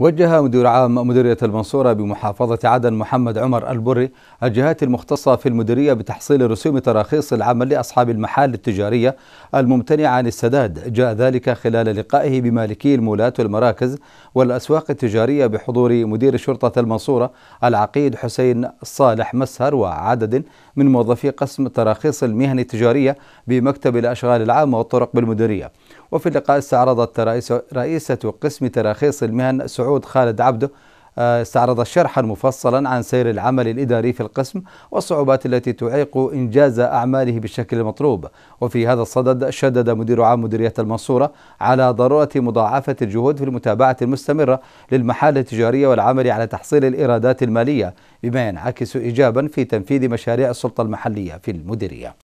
وجه مدير عام مديرية المنصورة بمحافظة عدن محمد عمر البري الجهات المختصة في المديرية بتحصيل رسوم تراخيص العمل لأصحاب المحال التجارية الممتنعة عن السداد جاء ذلك خلال لقائه بمالكي المولات والمراكز والأسواق التجارية بحضور مدير شرطة المنصورة العقيد حسين صالح مسهر وعدد من موظفي قسم تراخيص المهن التجارية بمكتب الأشغال العامة والطرق بالمديرية وفي اللقاء استعرضت رئيسة قسم تراخيص المهن سعود خالد عبده آه، استعرض شرحا مفصلا عن سير العمل الإداري في القسم والصعوبات التي تعيق إنجاز أعماله بالشكل المطلوب وفي هذا الصدد شدد مدير عام مديرية المنصورة على ضرورة مضاعفة الجهود في المتابعة المستمرة للمحال التجارية والعمل على تحصيل الإيرادات المالية بما ينعكس إيجابا في تنفيذ مشاريع السلطة المحلية في المديرية